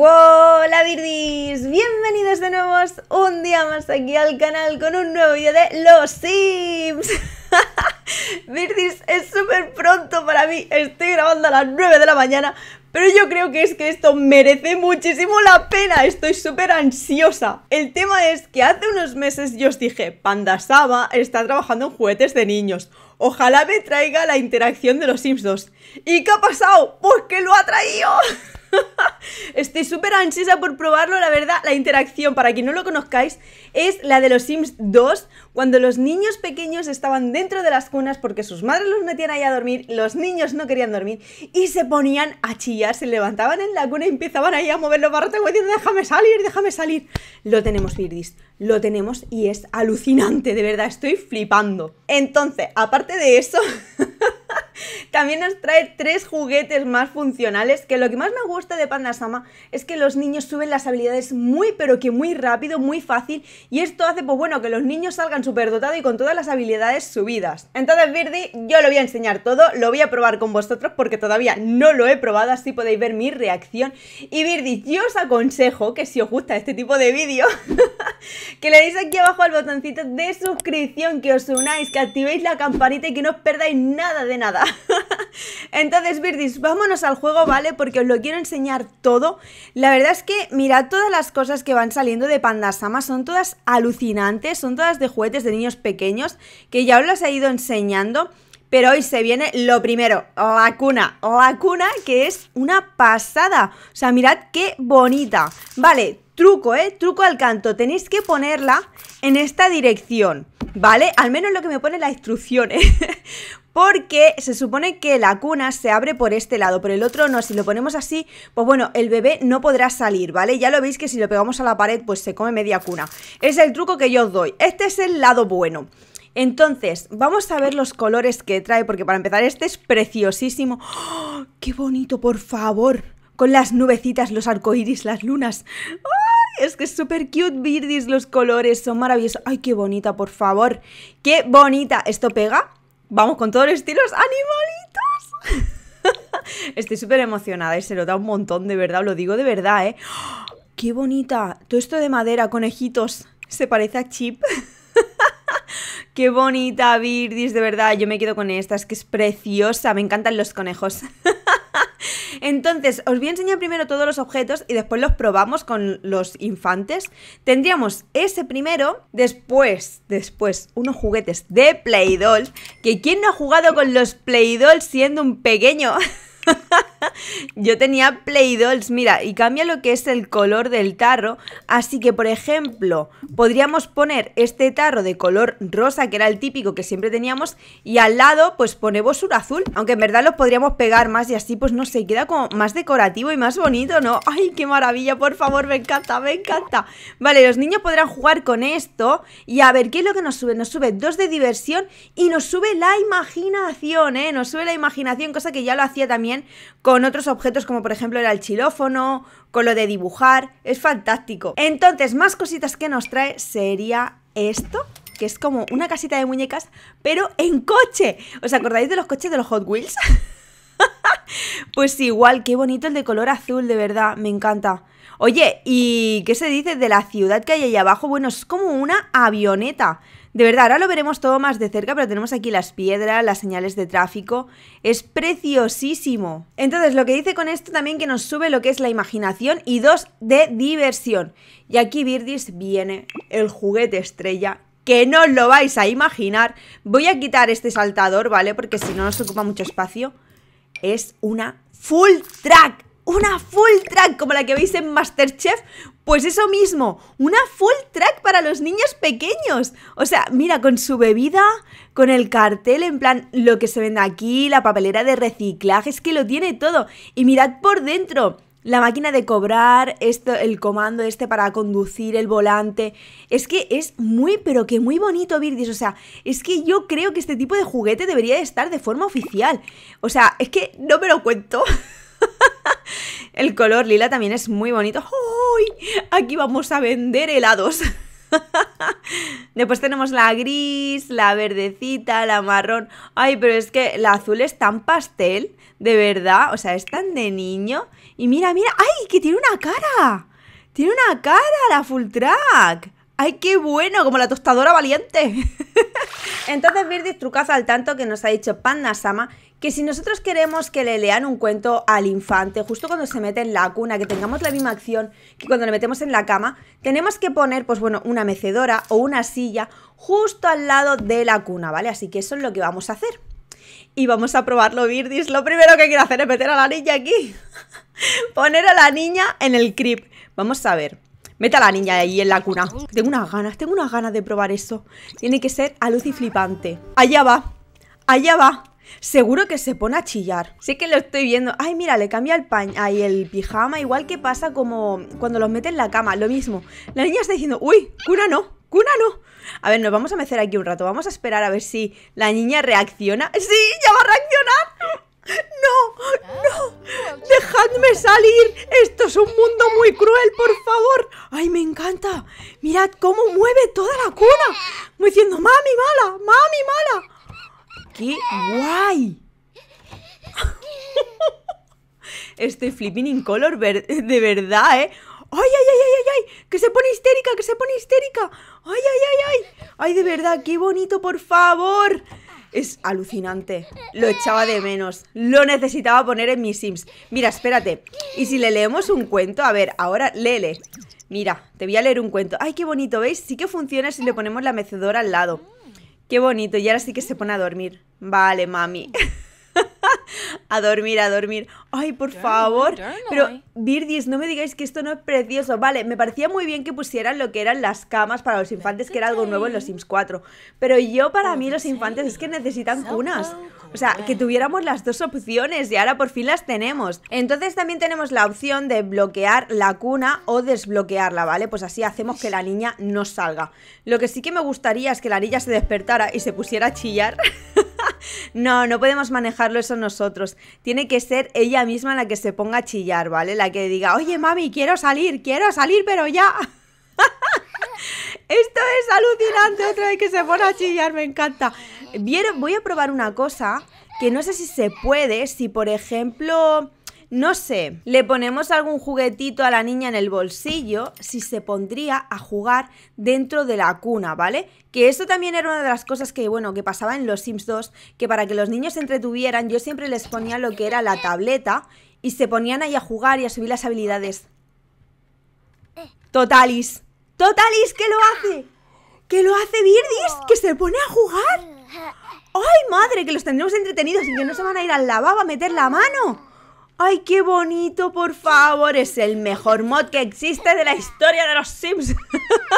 ¡Hola birdies! Bienvenidos de nuevo un día más aquí al canal con un nuevo vídeo de Los Sims. viridis es súper pronto para mí, estoy grabando a las 9 de la mañana, pero yo creo que es que esto merece muchísimo la pena, estoy súper ansiosa. El tema es que hace unos meses yo os dije, Panda Saba está trabajando en juguetes de niños ojalá me traiga la interacción de los Sims 2. ¿Y qué ha pasado? Pues que lo ha traído. Estoy súper ansiosa por probarlo, la verdad. La interacción, para quien no lo conozcáis, es la de los Sims 2, cuando los niños pequeños estaban dentro de las cunas porque sus madres los metían ahí a dormir, los niños no querían dormir y se ponían a chillar, se levantaban en la cuna y empezaban ahí a mover los barrotes diciendo, déjame salir, déjame salir. Lo tenemos, Virdis, lo tenemos y es alucinante, de verdad, estoy flipando. Entonces, aparte de eso... También nos trae tres juguetes más funcionales, que lo que más me gusta de Pandasama es que los niños suben las habilidades muy pero que muy rápido, muy fácil, y esto hace pues bueno que los niños salgan dotados y con todas las habilidades subidas. Entonces Virdi, yo lo voy a enseñar todo, lo voy a probar con vosotros porque todavía no lo he probado, así podéis ver mi reacción. Y Virdi, yo os aconsejo que si os gusta este tipo de vídeo, que le deis aquí abajo al botoncito de suscripción, que os unáis, que activéis la campanita y que no os perdáis nada de nada. Entonces, Virdis, vámonos al juego, ¿vale? Porque os lo quiero enseñar todo. La verdad es que, mirad todas las cosas que van saliendo de Pandasama, son todas alucinantes, son todas de juguetes de niños pequeños, que ya os las he ido enseñando. Pero hoy se viene lo primero, la cuna. La cuna que es una pasada. O sea, mirad qué bonita. Vale, Truco, ¿eh? Truco al canto. Tenéis que ponerla en esta dirección, ¿vale? Al menos lo que me pone la instrucción, ¿eh? porque se supone que la cuna se abre por este lado, por el otro no, si lo ponemos así, pues bueno, el bebé no podrá salir, ¿vale? Ya lo veis que si lo pegamos a la pared, pues se come media cuna. Es el truco que yo os doy, este es el lado bueno. Entonces, vamos a ver los colores que trae, porque para empezar este es preciosísimo. ¡Oh! ¡Qué bonito, por favor! Con las nubecitas, los arcoíris, las lunas. ¡Oh! Es que es súper cute, Birdis, los colores son maravillosos. Ay, qué bonita, por favor. Qué bonita. ¿Esto pega? Vamos con todos los estilos animalitos. Estoy súper emocionada y se lo da un montón, de verdad, lo digo de verdad, ¿eh? ¡Oh! ¡Qué bonita! Todo esto de madera, conejitos, se parece a Chip. ¡Qué bonita, birdis De verdad, yo me quedo con esta, es que es preciosa, me encantan los conejos. Entonces, os voy a enseñar primero todos los objetos y después los probamos con los infantes. Tendríamos ese primero, después, después, unos juguetes de Play Doll. Que quién no ha jugado con los Play Doll siendo un pequeño. Yo tenía Play-Dolls, mira, y cambia lo que es el color del tarro. Así que, por ejemplo, podríamos poner este tarro de color rosa, que era el típico que siempre teníamos, y al lado, pues ponemos un azul. Aunque en verdad los podríamos pegar más y así, pues no sé, queda como más decorativo y más bonito, ¿no? ¡Ay, qué maravilla! Por favor, me encanta, me encanta. Vale, los niños podrán jugar con esto. Y a ver, ¿qué es lo que nos sube? Nos sube dos de diversión y nos sube la imaginación, ¿eh? Nos sube la imaginación, cosa que ya lo hacía también con otros objetos como por ejemplo era el chilófono con lo de dibujar, es fantástico. Entonces, más cositas que nos trae sería esto que es como una casita de muñecas, pero en coche. ¿Os acordáis de los coches de los Hot Wheels? pues igual, qué bonito el de color azul, de verdad, me encanta. Oye, ¿y qué se dice de la ciudad que hay ahí abajo? Bueno, es como una avioneta. De verdad, ahora lo veremos todo más de cerca, pero tenemos aquí las piedras, las señales de tráfico. Es preciosísimo. Entonces, lo que dice con esto también que nos sube lo que es la imaginación y dos, de diversión. Y aquí Birdis viene el juguete estrella que no os lo vais a imaginar. Voy a quitar este saltador, ¿vale? Porque si no nos ocupa mucho espacio. Es una full track. Una full track como la que veis en Masterchef. Pues eso mismo, una full track para los niños pequeños. O sea, mira, con su bebida, con el cartel, en plan, lo que se vende aquí, la papelera de reciclaje, es que lo tiene todo. Y mirad por dentro. La máquina de cobrar, esto, el comando este para conducir, el volante. Es que es muy, pero que muy bonito, Virgis. O sea, es que yo creo que este tipo de juguete debería de estar de forma oficial. O sea, es que no me lo cuento. El color lila también es muy bonito. ¡Uy! Aquí vamos a vender helados. Después tenemos la gris, la verdecita, la marrón. Ay, pero es que la azul es tan pastel, de verdad. O sea, es tan de niño. Y mira, mira. ¡Ay, que tiene una cara! Tiene una cara la full track. ¡Ay, qué bueno! Como la tostadora valiente. Entonces verde trucaza al tanto que nos ha dicho Panda Sama que si nosotros queremos que le lean un cuento al infante, justo cuando se mete en la cuna, que tengamos la misma acción que cuando le metemos en la cama, tenemos que poner, pues bueno, una mecedora o una silla justo al lado de la cuna, ¿vale? Así que eso es lo que vamos a hacer. Y vamos a probarlo, Virdis. Lo primero que quiero hacer es meter a la niña aquí. poner a la niña en el crib. Vamos a ver. Meta a la niña ahí en la cuna. Tengo unas ganas, tengo unas ganas de probar eso. Tiene que ser a luz y flipante. Allá va. Allá va. Seguro que se pone a chillar. Sí que lo estoy viendo. Ay, mira, le cambia el el pijama, igual que pasa como cuando los mete en la cama, lo mismo. La niña está diciendo, uy, cuna no, cuna no. A ver, nos vamos a mecer aquí un rato. Vamos a esperar a ver si la niña reacciona. ¡Sí! ¡Ya va a reaccionar! ¡No! ¡No! ¡Dejadme salir! ¡Esto es un mundo muy cruel, por favor! ¡Ay, me encanta! ¡Mirad cómo mueve toda la cuna! Muy diciendo, ¡Mami, mala! ¡Mami, mala! guay! Estoy flipping in color, de verdad, ¿eh? ¡Ay, ay, ay, ay, ay, ay! que se pone histérica, que se pone histérica! ¡Ay, ay, ay, ay! ¡Ay, de verdad, qué bonito, por favor! Es alucinante. Lo echaba de menos. Lo necesitaba poner en mis Sims. Mira, espérate. ¿Y si le leemos un cuento? A ver, ahora lele, Mira, te voy a leer un cuento. ¡Ay, qué bonito! ¿Veis? Sí que funciona si le ponemos la mecedora al lado. Qué bonito, y ahora sí que se pone a dormir. Vale, mami. a dormir, a dormir. Ay, por favor. Pero, Virgis, no me digáis que esto no es precioso. Vale, me parecía muy bien que pusieran lo que eran las camas para los infantes, que era algo nuevo en los Sims 4. Pero yo, para mí, los infantes es que necesitan cunas. O sea, que tuviéramos las dos opciones y ahora por fin las tenemos. Entonces también tenemos la opción de bloquear la cuna o desbloquearla, ¿vale? Pues así hacemos que la niña no salga. Lo que sí que me gustaría es que la niña se despertara y se pusiera a chillar. no, no podemos manejarlo eso nosotros. Tiene que ser ella misma la que se ponga a chillar, ¿vale? La que diga, oye mami, quiero salir, quiero salir, pero ya. Esto es alucinante, otra vez que se pone a chillar, me encanta voy a probar una cosa que no sé si se puede, si por ejemplo... No sé, le ponemos algún juguetito a la niña en el bolsillo si se pondría a jugar dentro de la cuna, ¿vale? Que eso también era una de las cosas que, bueno, que pasaba en los Sims 2, que para que los niños se entretuvieran yo siempre les ponía lo que era la tableta y se ponían ahí a jugar y a subir las habilidades. Eh. Totalis, Totalis, ¿qué lo hace? que lo hace Birdis, que se pone a jugar. ¡Ay, madre! Que los tendremos entretenidos y que no se van a ir al lavabo a meter la mano. ¡Ay, qué bonito, por favor! Es el mejor mod que existe de la historia de los Sims.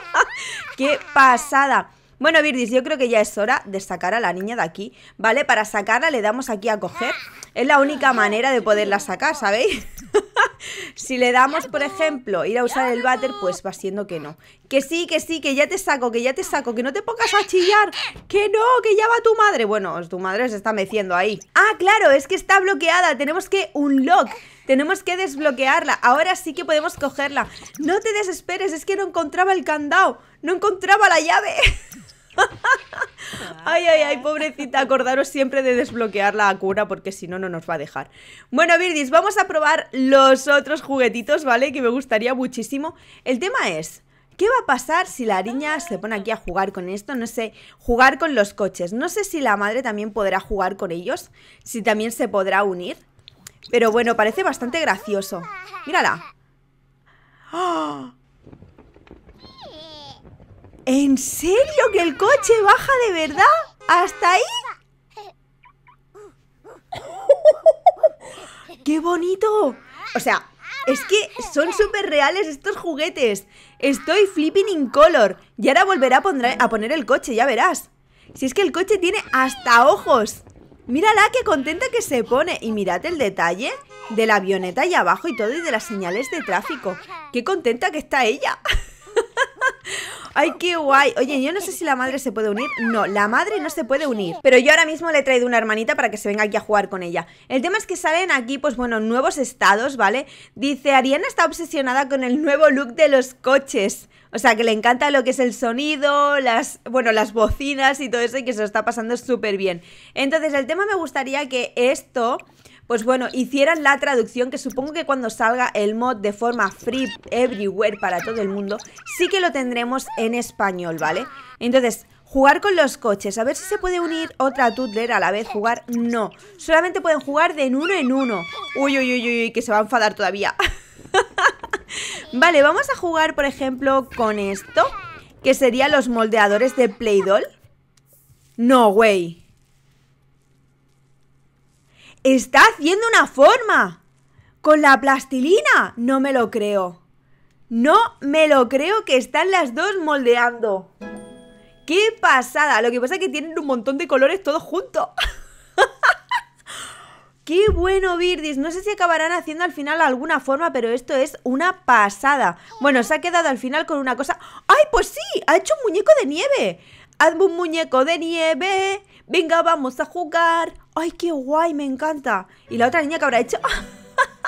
¡Qué pasada! Bueno, Virdis, yo creo que ya es hora de sacar a la niña de aquí, ¿vale? Para sacarla le damos aquí a coger. Es la única manera de poderla sacar, ¿sabéis? si le damos, por ejemplo, ir a usar el váter, pues va siendo que no. Que sí, que sí, que ya te saco, que ya te saco, que no te pongas a chillar. Que no, que ya va tu madre. Bueno, tu madre se está meciendo ahí. Ah, claro, es que está bloqueada. Tenemos que un lock. Tenemos que desbloquearla. Ahora sí que podemos cogerla. No te desesperes, es que no encontraba el candado. No encontraba la llave. Ay, ay, ay, pobrecita, acordaros siempre de desbloquear la cura porque si no, no nos va a dejar. Bueno, Virdis, vamos a probar los otros juguetitos, ¿vale? Que me gustaría muchísimo. El tema es, ¿Qué va a pasar si la niña se pone aquí a jugar con esto? No sé, jugar con los coches. No sé si la madre también podrá jugar con ellos, si también se podrá unir. Pero bueno, parece bastante gracioso. Mírala. ¡Oh! ¿En serio que el coche baja de verdad? ¿Hasta ahí? ¡Qué bonito! O sea, es que son súper reales estos juguetes. Estoy flipping in color. Y ahora volverá a, poner, el coche, ya verás. Si es que el coche tiene hasta ojos. Mírala, qué contenta que se pone. Y mirad el detalle de la avioneta allá abajo y todo y de las señales de tráfico. Qué contenta que está ella. Ay, qué guay. Oye, yo no sé si la madre se puede unir. No, la madre no se puede unir. Pero yo ahora mismo le he traído una hermanita para que se venga aquí a jugar con ella. El tema es que salen aquí, pues bueno, nuevos estados, ¿vale? Dice, Ariana está obsesionada con el nuevo look de los coches. O sea, que le encanta lo que es el sonido, las, bueno, las bocinas y todo eso y que se lo está pasando súper bien. Entonces, el tema me gustaría que esto pues bueno, hicieran la traducción que supongo que cuando salga el mod de forma free everywhere para todo el mundo, sí que lo tendremos en español, ¿vale? Entonces, Jugar con los coches, a ver si se puede unir otra Tutler a la vez, jugar, no Solamente pueden jugar de en uno en uno Uy, uy, uy, uy, que se va a enfadar todavía Vale, vamos a jugar, por ejemplo, con esto Que serían los moldeadores de Playdoll No, güey Está haciendo una forma. Con la plastilina. No me lo creo. No me lo creo que están las dos moldeando. ¡Qué pasada! Lo que pasa es que tienen un montón de colores todos juntos. ¡Qué bueno, Virdis! No sé si acabarán haciendo al final alguna forma, pero esto es una pasada. Bueno, se ha quedado al final con una cosa... ¡Ay, pues sí! ¡Ha hecho un muñeco de nieve! Hazme un muñeco de nieve. Venga, vamos a jugar. ¡ay, qué guay, me encanta! Y la otra niña que habrá hecho,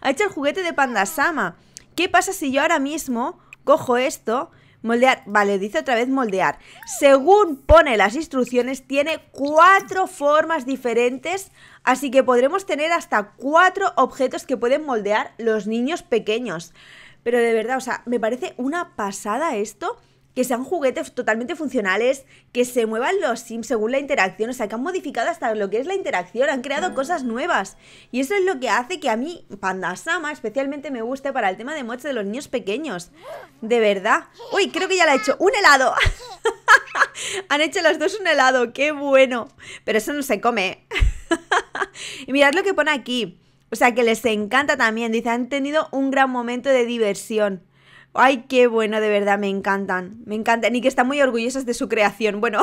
ha hecho el juguete de Pandasama. ¿Qué pasa si yo ahora mismo cojo esto? Moldear, vale, dice otra vez moldear. Según pone las instrucciones, tiene cuatro formas diferentes, así que podremos tener hasta cuatro objetos que pueden moldear los niños pequeños. Pero de verdad, o sea, me parece una pasada esto que sean juguetes totalmente funcionales, que se muevan los sims según la interacción, o sea, que han modificado hasta lo que es la interacción, han creado cosas nuevas. Y eso es lo que hace que a mí Pandasama especialmente me guste para el tema de moche de los niños pequeños. De verdad. Uy, creo que ya la he hecho. ¡Un helado! han hecho los dos un helado, qué bueno. Pero eso no se come. y mirad lo que pone aquí. O sea, que les encanta también. Dice, han tenido un gran momento de diversión. Ay, qué bueno, de verdad, me encantan. Me encantan. Y que están muy orgullosas de su creación. Bueno,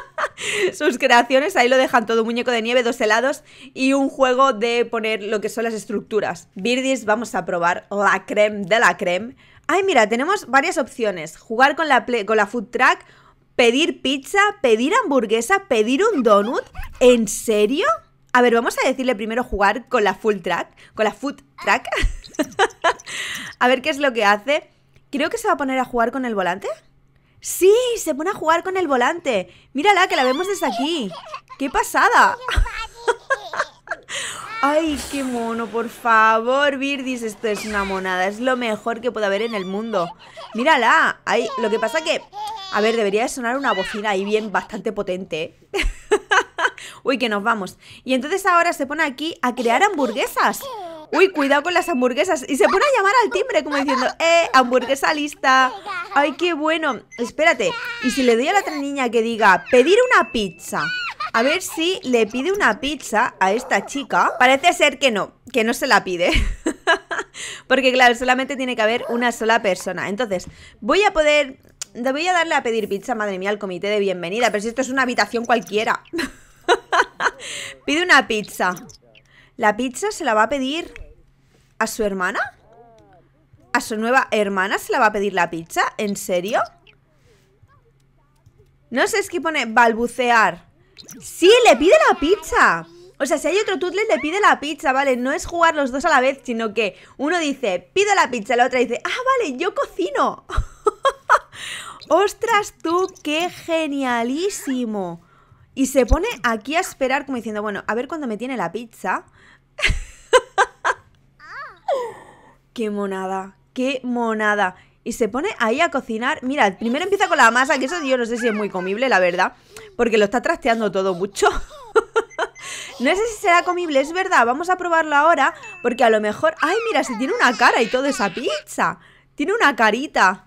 sus creaciones, ahí lo dejan todo, muñeco de nieve, dos helados y un juego de poner lo que son las estructuras. Birdies, vamos a probar la creme de la creme. Ay, mira, tenemos varias opciones. Jugar con la, con la food track, pedir pizza, pedir hamburguesa, pedir un donut. ¿En serio? A ver, vamos a decirle primero jugar con la full track, con la food track. a ver qué es lo que hace. Creo que se va a poner a jugar con el volante. Sí, se pone a jugar con el volante. Mírala, que la vemos desde aquí. ¡Qué pasada! Ay, qué mono, por favor, Virdi, esto es una monada, es lo mejor que puede haber en el mundo. Mírala, Ay, lo que pasa que, a ver, debería sonar una bocina ahí bien bastante potente. ¿eh? Uy, que nos vamos. Y entonces ahora se pone aquí a crear hamburguesas uy, cuidado con las hamburguesas. Y se pone a llamar al timbre como diciendo, eh, hamburguesa lista. Ay, qué bueno. Espérate. Y si le doy a la otra niña que diga, pedir una pizza. A ver si le pide una pizza a esta chica. Parece ser que no, que no se la pide. Porque claro, solamente tiene que haber una sola persona. Entonces, voy a poder... Voy a darle a pedir pizza, madre mía, al comité de bienvenida. Pero si esto es una habitación cualquiera. Pide una pizza. La pizza se la va a pedir ¿A su hermana? ¿A su nueva hermana se la va a pedir la pizza? ¿En serio? No sé, es que pone balbucear Sí, le pide la pizza O sea, si hay otro Tootle le pide la pizza, ¿vale? No es jugar los dos a la vez, sino que uno dice pide la pizza, la otra dice Ah, vale, yo cocino ¡Ostras tú! ¡Qué genialísimo! Y se pone aquí a esperar como diciendo Bueno, a ver cuándo me tiene la pizza ¡Qué monada! ¡Qué monada! Y se pone ahí a cocinar. Mira, primero empieza con la masa, que eso yo no sé si es muy comible, la verdad. Porque lo está trasteando todo mucho. no sé si será comible, es verdad. Vamos a probarlo ahora. Porque a lo mejor... ¡Ay, mira! Se tiene una cara y toda esa pizza. Tiene una carita.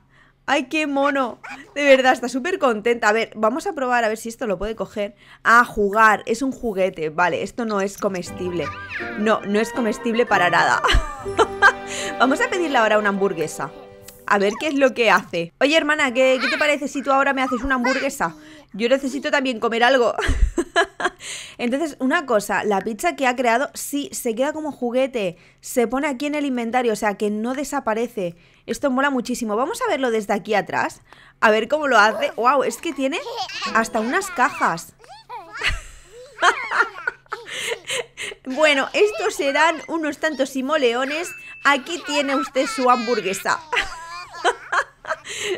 ¡Ay, qué mono! De verdad, está súper contenta. A ver, vamos a probar a ver si esto lo puede coger. Ah, jugar. Es un juguete. Vale, esto no es comestible. No, no es comestible para nada. vamos a pedirle ahora una hamburguesa a ver qué es lo que hace. Oye, hermana, ¿qué, te parece si tú ahora me haces una hamburguesa? Yo necesito también comer algo. Entonces, una cosa, la pizza que ha creado sí se queda como juguete, se pone aquí en el inventario, o sea que no desaparece. Esto mola muchísimo. Vamos a verlo desde aquí atrás, a ver cómo lo hace. ¡Wow! Es que tiene hasta unas cajas. bueno, estos serán unos tantos simoleones. Aquí tiene usted su hamburguesa.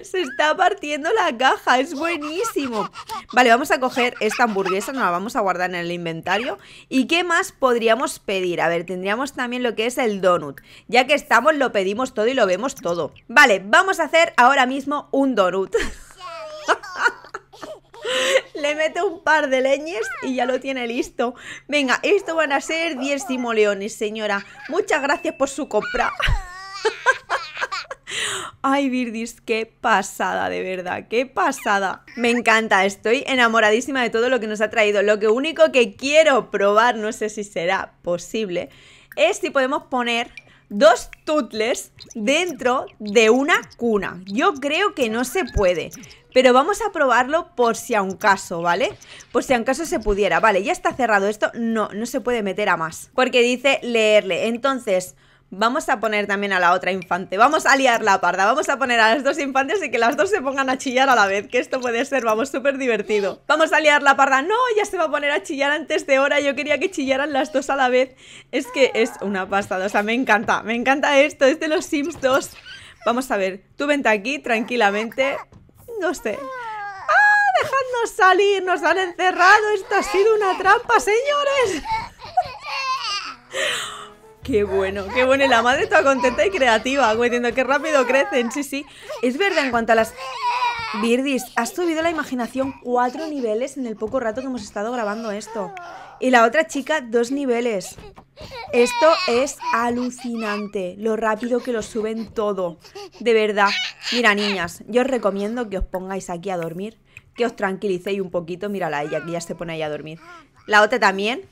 Se está partiendo la caja, es buenísimo. Vale, vamos a coger esta hamburguesa, nos la vamos a guardar en el inventario. ¿Y qué más podríamos pedir? A ver, tendríamos también lo que es el donut. Ya que estamos, lo pedimos todo y lo vemos todo. Vale, vamos a hacer ahora mismo un donut. Le meto un par de leñes y ya lo tiene listo. Venga, esto van a ser 10 simoleones, señora. Muchas gracias por su compra. Ay, Virdis, qué pasada, de verdad, qué pasada. Me encanta, estoy enamoradísima de todo lo que nos ha traído. Lo que único que quiero probar, no sé si será posible, es si podemos poner dos tutles dentro de una cuna. Yo creo que no se puede, pero vamos a probarlo por si a un caso, ¿vale? Por si a un caso se pudiera. Vale, ya está cerrado esto, no, no se puede meter a más, porque dice leerle. Entonces... Vamos a poner también a la otra infante. Vamos a liar la parda. Vamos a poner a las dos infantes y que las dos se pongan a chillar a la vez. Que esto puede ser, vamos, súper divertido. Vamos a liar la parda. No, ya se va a poner a chillar antes de hora. Yo quería que chillaran las dos a la vez. Es que es una pasada. O sea, me encanta. Me encanta esto. Es de los Sims 2. Vamos a ver. Tú vente aquí tranquilamente. No sé. ¡Ah! ¡Dejadnos salir! ¡Nos han encerrado! ¡Esto ha sido una trampa, señores! Qué bueno, qué bueno. Y la madre está contenta y creativa, güey, diciendo que rápido crecen. Sí, sí. Es verdad, en cuanto a las. Birdis, has subido la imaginación cuatro niveles en el poco rato que hemos estado grabando esto. Y la otra chica, dos niveles. Esto es alucinante, lo rápido que lo suben todo. De verdad. Mira, niñas, yo os recomiendo que os pongáis aquí a dormir, que os tranquilicéis un poquito. Mírala, ella que ya se pone ahí a dormir. La otra también,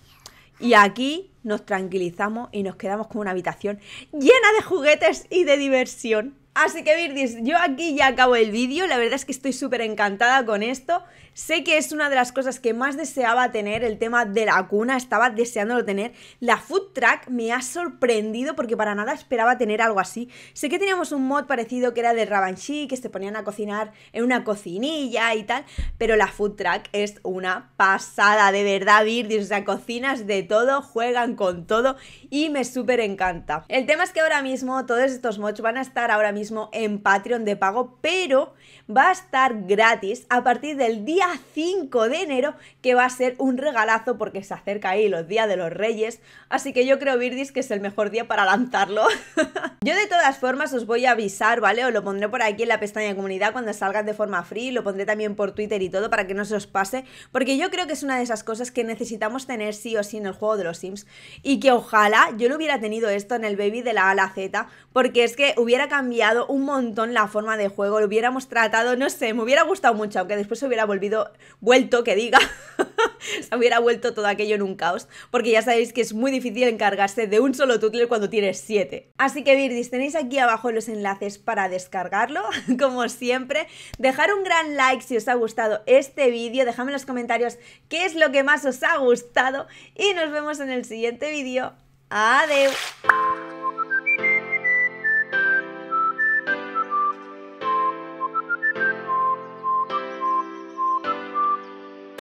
y aquí nos tranquilizamos y nos quedamos con una habitación llena de juguetes y de diversión. Así que Virdis, yo aquí ya acabo el vídeo, la verdad es que estoy súper encantada con esto. Sé que es una de las cosas que más deseaba tener, el tema de la cuna, estaba deseándolo tener. La food track me ha sorprendido porque para nada esperaba tener algo así. Sé que teníamos un mod parecido que era de Rabanchi, que se ponían a cocinar en una cocinilla y tal, pero la food track es una pasada, de verdad Virdis, o sea, cocinas de todo, juegan con todo y me súper encanta. El tema es que ahora mismo todos estos mods van a estar ahora mismo en Patreon de pago, pero va a estar gratis a partir del día 5 de enero, que va a ser un regalazo porque se acerca ahí los días de los reyes, así que yo creo, Virdis, que es el mejor día para lanzarlo. yo de todas formas os voy a avisar, ¿vale? Os lo pondré por aquí en la pestaña de comunidad cuando salgan de forma free, lo pondré también por Twitter y todo para que no se os pase, porque yo creo que es una de esas cosas que necesitamos tener sí o sí en el juego de los Sims y que ojalá yo lo hubiera tenido esto en el baby de la ala Z, porque es que hubiera cambiado un montón la forma de juego, lo hubiéramos tratado, no sé, me hubiera gustado mucho, aunque después se hubiera volvido, vuelto, que diga, se hubiera vuelto todo aquello en un caos, porque ya sabéis que es muy difícil encargarse de un solo tutel cuando tienes siete, Así que Virdis, tenéis aquí abajo los enlaces para descargarlo, como siempre. Dejar un gran like si os ha gustado este vídeo, dejadme en los comentarios qué es lo que más os ha gustado y nos vemos en el siguiente vídeo. Adiós.